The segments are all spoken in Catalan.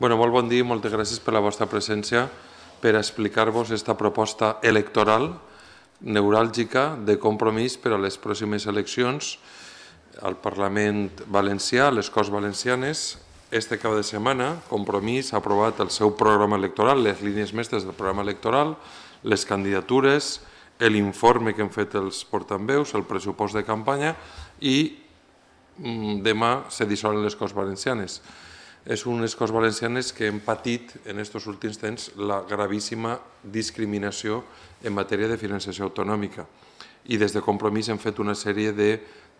Bueno, molt bon dia i moltes gràcies per la vostra presència per explicar-vos aquesta proposta electoral neuràlgica de compromís per a les pròximes eleccions al Parlament Valencià, a les Corts Valencianes. Este cap de setmana, Compromís ha aprovat el seu programa electoral, les línies mestres del programa electoral, les candidatures, l'informe que han fet els portaveus, el pressupost de campanya i mm, demà se dissolen les Corts Valencianes és unes Corts Valencianes que hem patit en aquests últims temps la gravíssima discriminació en matèria de finançació autonòmica. I des de Compromís hem fet una sèrie de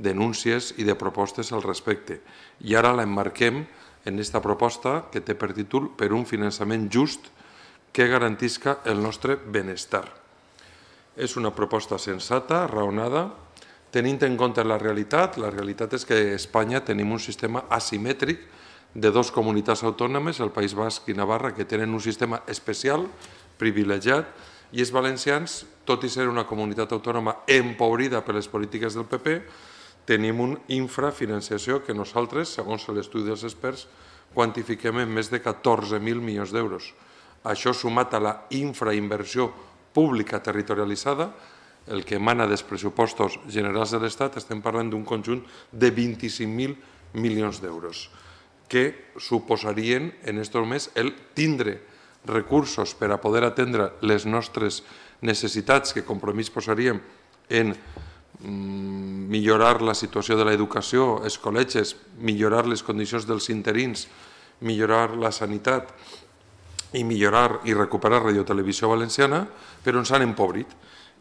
denúncies i de propostes al respecte. I ara l'emmarquem en aquesta proposta que té per títol per un finançament just que garantisca el nostre benestar. És una proposta sensata, raonada, tenint en compte la realitat. La realitat és que a Espanya tenim un sistema asimètric de dues comunitats autònomes, el País Basc i Navarra, que tenen un sistema especial, privilegiat, i els valencians, tot i ser una comunitat autònoma empobrida per les polítiques del PP, tenim una infrafinanciació que nosaltres, segons l'estudi dels experts, quantifiquem en més de 14.000 milions d'euros. Això sumat a la infrainversió pública territorialitzada, el que emana dels pressupostos generals de l'Estat, estem parlant d'un conjunt de 25.000 milions d'euros que suposarien en estos mes el tindre recursos per a poder atendre les nostres necessitats que compromís posaríem en mm, millorar la situació de l'educació, els col·legis, millorar les condicions dels interins, millorar la sanitat i millorar i recuperar Radio Televisió Valenciana, però ens han empobrit.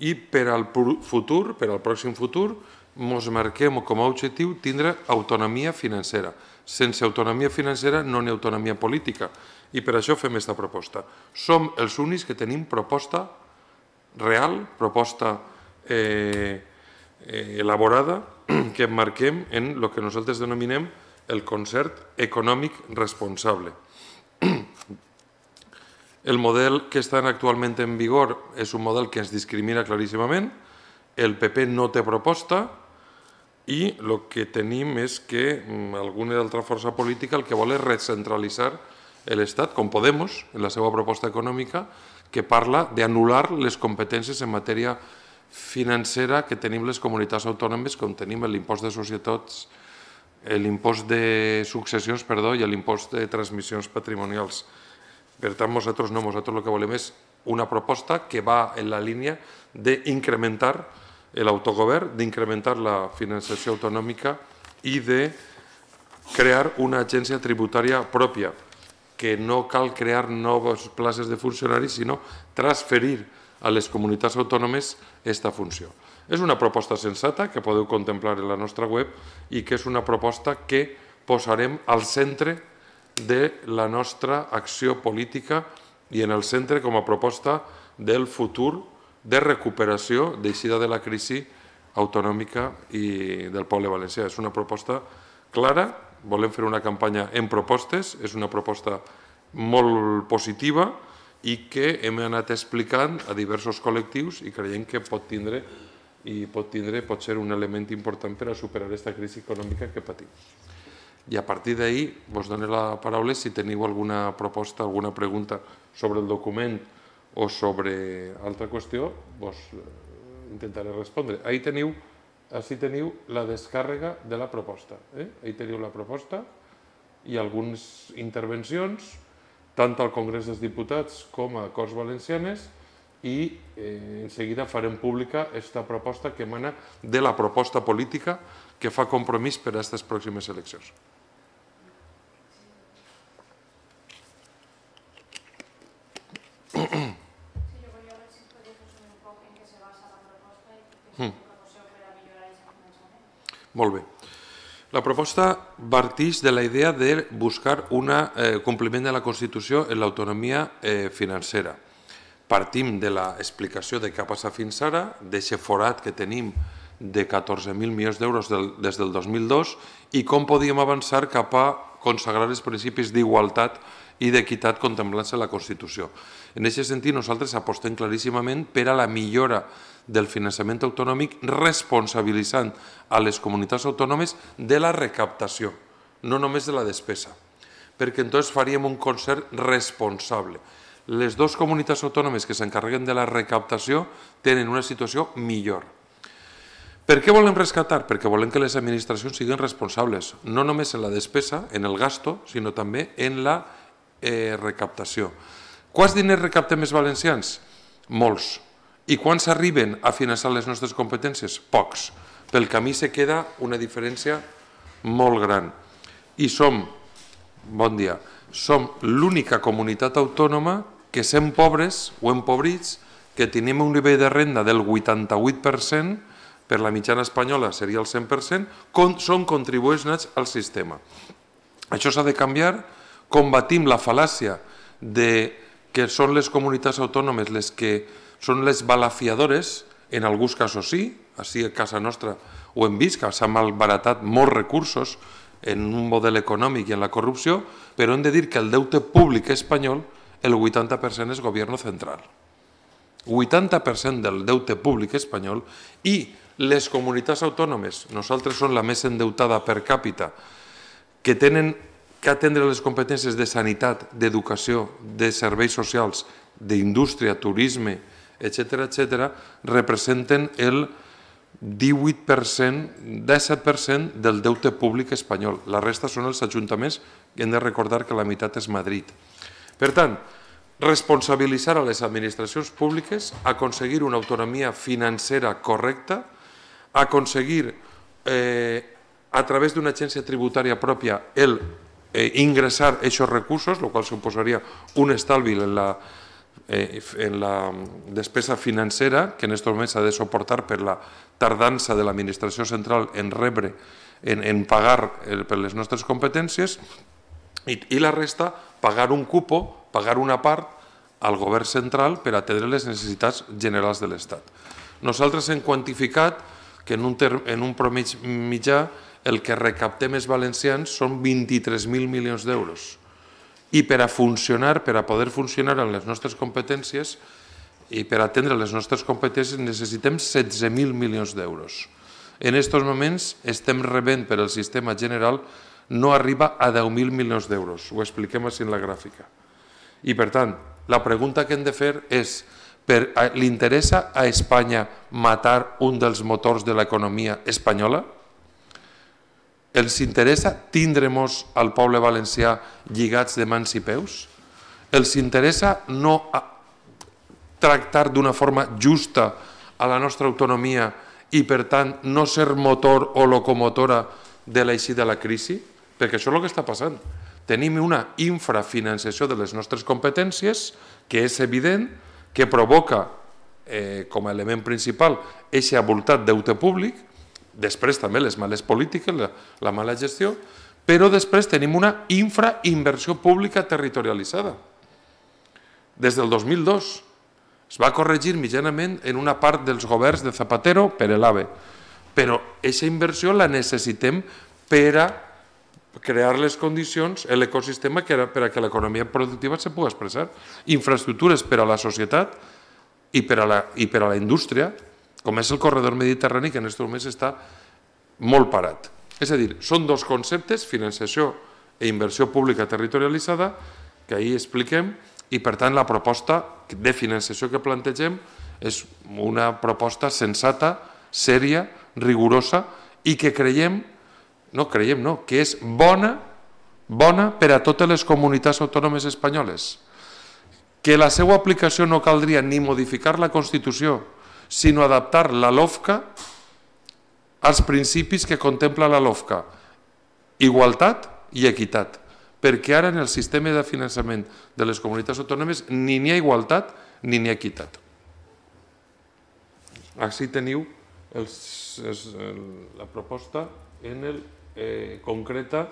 I per al futur, per al pròxim futur, ens marquem com a objectiu tindre autonomia financera. Sense autonomia financera no n'hi ha autonomia política i per això fem aquesta proposta. Som els únics que tenim proposta real, proposta eh, eh elaborada, que marquem en el que nosaltres denominem el concert econòmic responsable. El model que està actualment en vigor és un model que ens discrimina claríssimament, el PP no té proposta, i el que tenim és que mm, alguna altra força política el que vol és recentralitzar l'Estat, com Podemos, en la seva proposta econòmica, que parla d'anul·lar les competències en matèria financera que tenim les comunitats autònomes, com tenim l'impost de societats, l'impost de successions perdó, i l'impost de transmissions patrimonials. Per tant, nosaltres no, nosaltres el que volem és una proposta que va en la línia d'incrementar l'autogovern, d'incrementar la finançació autonòmica i de crear una agència tributària pròpia, que no cal crear noves places de funcionaris, sinó transferir a les comunitats autònomes aquesta funció. És una proposta sensata que podeu contemplar en la nostra web i que és una proposta que posarem al centre de la nostra acció política i en el centre com a proposta del futur de recuperació, d'eixida de la crisi autonòmica i del poble valencià. És una proposta clara, volem fer una campanya en propostes, és una proposta molt positiva i que hem anat explicant a diversos col·lectius i creiem que pot tindre i pot tindre, pot ser un element important per a superar aquesta crisi econòmica que patim. I a partir d'ahir vos dono la paraula si teniu alguna proposta, alguna pregunta sobre el document, o sobre altra qüestió, vos eh, intentaré respondre. Ahí teniu, així teniu la descàrrega de la proposta. Eh? Ahí teniu la proposta i algunes intervencions, tant al Congrés dels Diputats com a Corts Valencianes, i eh, en seguida farem pública aquesta proposta que emana de la proposta política que fa compromís per a aquestes pròximes eleccions. Molt bé. La proposta partix de la idea de buscar un eh, compliment de la Constitució en l'autonomia eh, financera. Partim de l'explicació de què ha passat fins ara, d'aquest forat que tenim de 14.000 milions d'euros des del 2002 i com podíem avançar cap a consagrar els principis d'igualtat i d'equitat contemplant-se la Constitució. En aquest sentit, nosaltres apostem claríssimament per a la millora del finançament autonòmic responsabilitzant a les comunitats autònomes de la recaptació, no només de la despesa, perquè entonces faríem un concert responsable. Les dues comunitats autònomes que s'encarreguen de la recaptació tenen una situació millor. Per què volem rescatar? Perquè volem que les administracions siguin responsables, no només en la despesa, en el gasto, sinó també en la eh, recaptació. Quants diners recaptem els valencians? Molts. I quan s'arriben a finançar les nostres competències? Pocs. Pel camí se queda una diferència molt gran. I som, bon dia, som l'única comunitat autònoma que sent pobres o empobrits, que tenim un nivell de renda del 88%, per la mitjana espanyola seria el 100%, con, són contribuents nats al sistema. Això s'ha de canviar, combatim la fal·làcia de que són les comunitats autònomes les que són les balafiadores, en alguns casos sí, així a casa nostra ho hem vist, que s'han malbaratat molts recursos en un model econòmic i en la corrupció, però hem de dir que el deute públic espanyol, el 80% és govern central. 80% del deute públic espanyol i les comunitats autònomes, nosaltres som la més endeutada per càpita, que tenen que atendre les competències de sanitat, d'educació, de serveis socials, d'indústria, turisme, turisme, etc etc, representen el 18%, 17% del deute públic espanyol. La resta són els ajuntaments, i hem de recordar que la meitat és Madrid. Per tant, responsabilitzar a les administracions públiques, aconseguir una autonomia financera correcta, aconseguir eh, a través d'una agència tributària pròpia el eh, ingressar aquests recursos, el qual suposaria un estalvi en la eh, en la mm, despesa financera, que en estos moments s'ha de suportar per la tardança de l'administració central en rebre, en, en pagar el, eh, per les nostres competències, i, i la resta pagar un cupo, pagar una part al govern central per atendre les necessitats generals de l'Estat. Nosaltres hem quantificat que en un, term, en un promig mitjà el que recaptem els valencians són 23.000 milions d'euros i per a funcionar, per a poder funcionar amb les nostres competències i per atendre les nostres competències necessitem 16.000 milions d'euros. En aquests moments estem rebent per al sistema general no arriba a 10.000 milions d'euros. Ho expliquem així en la gràfica. I per tant, la pregunta que hem de fer és per, li interessa a Espanya matar un dels motors de l'economia espanyola? Els interessa tindre nos al poble valencià lligats de mans i peus? Els interessa no tractar d'una forma justa a la nostra autonomia i, per tant, no ser motor o locomotora de l'eixida de la crisi? Perquè això és el que està passant. Tenim una infrafinançació de les nostres competències que és evident que provoca eh, com a element principal aquesta voltat deute públic Després també les males polítiques, la, la mala gestió, però després tenim una infrainversió pública territorialitzada. Des del 2002 es va corregir mitjanament en una part dels governs de Zapatero per l'AVE, però aquesta inversió la necessitem per a crear les condicions, l'ecosistema per a que l'economia productiva se pugui expressar. Infraestructures per a la societat i per a la, i per a la indústria, com és el corredor mediterrani, que en aquests moments està molt parat. És a dir, són dos conceptes, financiació i e inversió pública territorialitzada, que ahir expliquem, i per tant la proposta de finançació que plantegem és una proposta sensata, sèria, rigorosa i que creiem, no creiem no, que és bona, bona per a totes les comunitats autònomes espanyoles. Que la seva aplicació no caldria ni modificar la Constitució, sino adaptar la LOFCA als principis que contempla la LOFCA, igualtat i equitat, perquè ara en el sistema de finançament de les comunitats autònomes ni n'hi ha igualtat ni n'hi ha equitat. Així teniu els, els, el, la proposta en el eh, concreta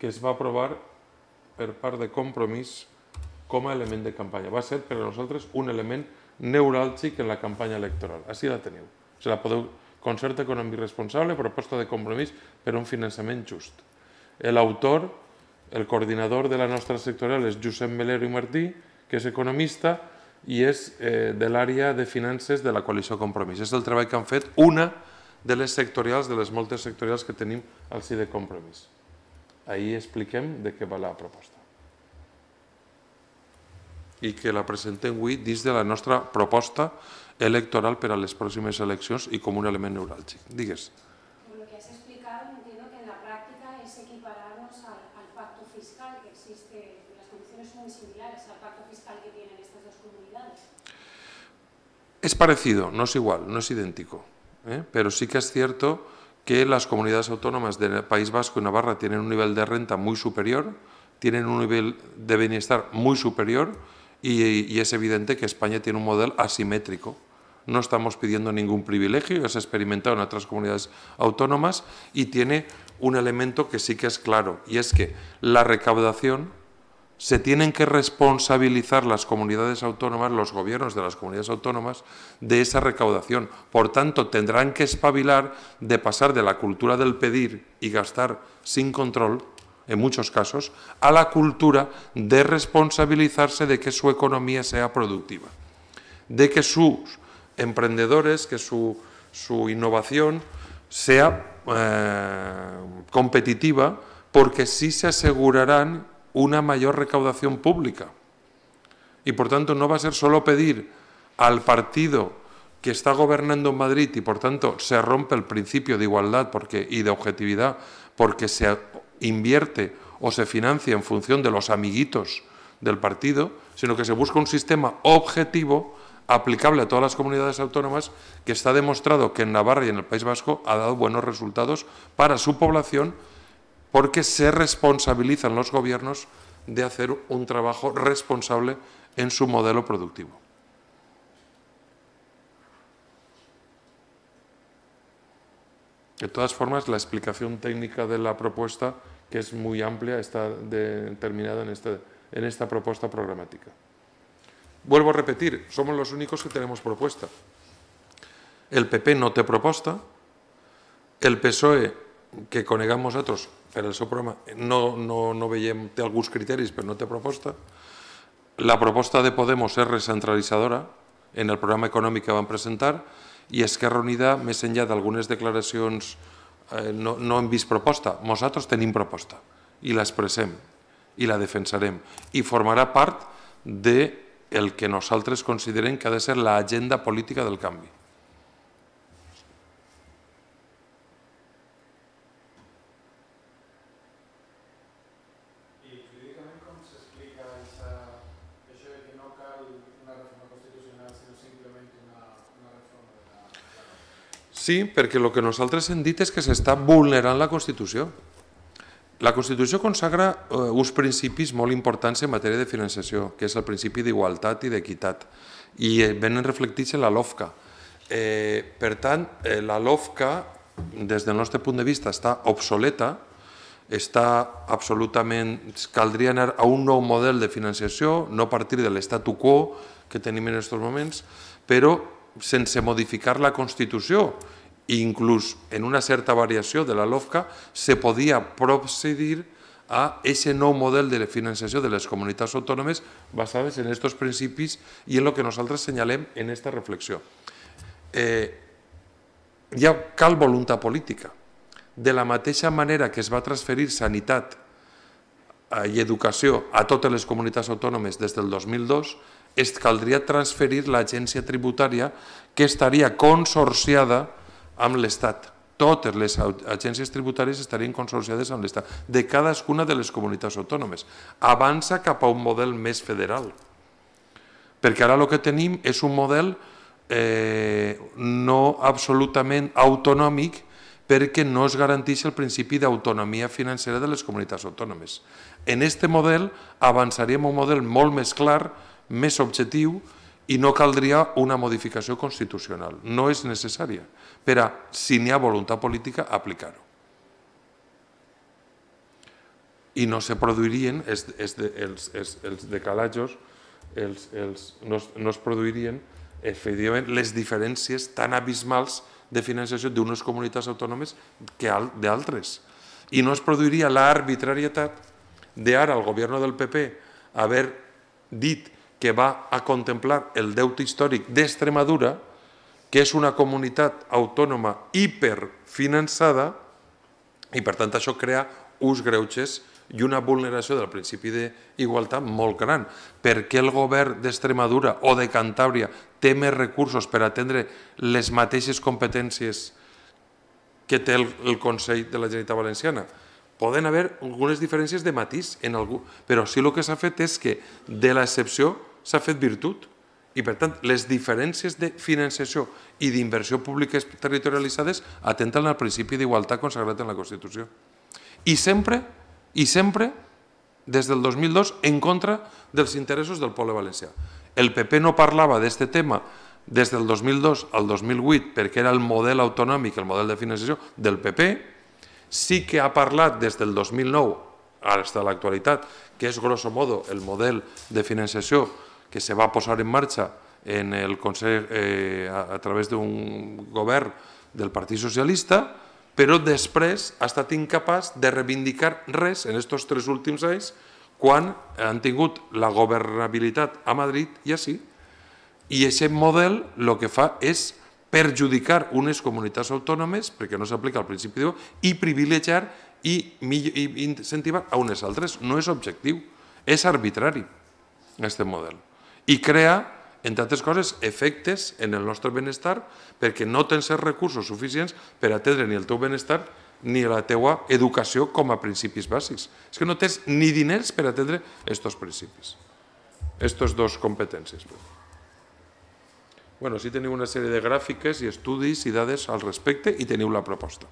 que es va aprovar per part de compromís com a element de campanya. Va ser per a nosaltres un element important neuràlgic en la campanya electoral. Així la teniu. Se la podeu concert econòmic responsable, proposta de compromís per un finançament just. L'autor, el coordinador de la nostra sectorial és Josep Melero i Martí, que és economista i és eh, de l'àrea de finances de la coalició Compromís. És el treball que han fet una de les sectorials, de les moltes sectorials que tenim al CIDE Compromís. Ahir expliquem de què va la proposta. ...y que la presenté en desde desde la nuestra propuesta electoral ...para las próximas elecciones y como un elemento neural Digues. Lo que has explicado, entiendo que en la práctica es equipararnos al, pacto fiscal que existe, las condiciones son similares al pacto fiscal que tienen estas dos comunidades. Es parecido, no es igual, no es idéntico, ¿eh? pero sí que es cierto que las comunidades autónomas del País Vasco y Navarra tienen un nivel de renta muy superior, tienen un nivel de bienestar muy superior, y, es evidente que España tiene un modelo asimétrico. No estamos pidiendo ningún privilegio, es experimentado en otras comunidades autónomas y tiene un elemento que sí que es claro, y es que la recaudación se tienen que responsabilizar las comunidades autónomas, los gobiernos de las comunidades autónomas, de esa recaudación. Por tanto, tendrán que espabilar de pasar de la cultura del pedir y gastar sin control en muchos casos, a la cultura de responsabilizarse de que su economía sea productiva, de que sus emprendedores, que su, su innovación sea eh, competitiva, porque sí se asegurarán una mayor recaudación pública. Y por tanto no va a ser solo pedir al partido que está gobernando en Madrid y por tanto se rompe el principio de igualdad porque, y de objetividad porque se invierte o se financia en función de los amiguitos del partido, sino que se busca un sistema objetivo aplicable a todas las comunidades autónomas que está demostrado que en Navarra y en el País Vasco ha dado buenos resultados para su población porque se responsabilizan los gobiernos de hacer un trabajo responsable en su modelo productivo. De todas formas, la explicación técnica de la propuesta, que es muy amplia, está determinada este, en esta, propuesta programática. Vuelvo a repetir, somos los únicos que tenemos propuesta. El PP no te propuesta, el PSOE, que conegamos otros, pero el su no, no, no criterios, pero no te propuesta. La propuesta de Podemos es recentralizadora, en el programa económico que van a presentar, i Esquerra Unida, més enllà d'algunes declaracions, eh, no, no hem vist proposta. Nosaltres tenim proposta i l'expressem i la defensarem i formarà part del que nosaltres considerem que ha de ser l'agenda política del canvi. Sí, perquè el que nosaltres hem dit és que s'està vulnerant la Constitució. La Constitució consagra eh, uns principis molt importants en matèria de finançació, que és el principi d'igualtat i d'equitat, i eh, venen reflectits en la LOFCA. Eh, per tant, eh, la LOFCA, des del nostre punt de vista, està obsoleta, està absolutament... Caldria anar a un nou model de finançació, no a partir de l'estatu quo que tenim en aquests moments, però sense modificar la Constitució, inclús en una certa variació de la LOFCA, se podia procedir a aquest nou model de finançació de les comunitats autònomes basades en aquests principis i en el que nosaltres assenyalem en aquesta reflexió. Eh, ja cal voluntat política. De la mateixa manera que es va transferir sanitat eh, i educació a totes les comunitats autònomes des del 2002, es caldria transferir l'agència tributària que estaria consorciada amb l'Estat. Totes les agències tributàries estarien consorciades amb l'Estat, de cadascuna de les comunitats autònomes. Avança cap a un model més federal. Perquè ara el que tenim és un model eh, no absolutament autonòmic perquè no es garanteix el principi d'autonomia financera de les comunitats autònomes. En aquest model avançaríem un model molt més clar més objectiu i no caldria una modificació constitucional. No és necessària per a, si n'hi ha voluntat política, aplicar-ho. I no se produirien els, els, els, els decalatges, els, els, no, es, no es produirien efectivament les diferències tan abismals de finançació d'unes comunitats autònomes que d'altres. I no es produiria l'arbitrarietat d'ara el govern del PP haver dit que va a contemplar el deute històric d'Extremadura, que és una comunitat autònoma hiperfinançada, i per tant això crea uns greuges i una vulneració del principi d'igualtat molt gran. Per què el govern d'Extremadura o de Cantàbria té més recursos per atendre les mateixes competències que té el, el Consell de la Generalitat Valenciana? poden haver algunes diferències de matís, en algú, però sí el que s'ha fet és que de l'excepció s'ha fet virtut. I per tant, les diferències de finançació i d'inversió pública territorialitzades atenten al principi d'igualtat consagrat en la Constitució. I sempre, i sempre, des del 2002, en contra dels interessos del poble valencià. El PP no parlava d'aquest tema des del 2002 al 2008 perquè era el model autonòmic, el model de finançació del PP, sí que ha parlat des del 2009 fins a l'actualitat, que és grosso modo el model de finançació que se va posar en marxa en el Consell, eh, a, a través d'un govern del Partit Socialista, però després ha estat incapaç de reivindicar res en aquests tres últims anys quan han tingut la governabilitat a Madrid i així. I aquest model el que fa és perjudicar unes comunitats autònomes, perquè no s'aplica el principi de i privilegiar i, i incentivar a unes altres. No és objectiu, és arbitrari, aquest model. I crea, entre altres coses, efectes en el nostre benestar perquè no tens els recursos suficients per atendre ni el teu benestar ni la teua educació com a principis bàsics. És que no tens ni diners per atendre aquests principis, aquestes dues competències. Bueno, sí tenido una serie de gráficas y estudios y dades al respecto y tenido una propuesta.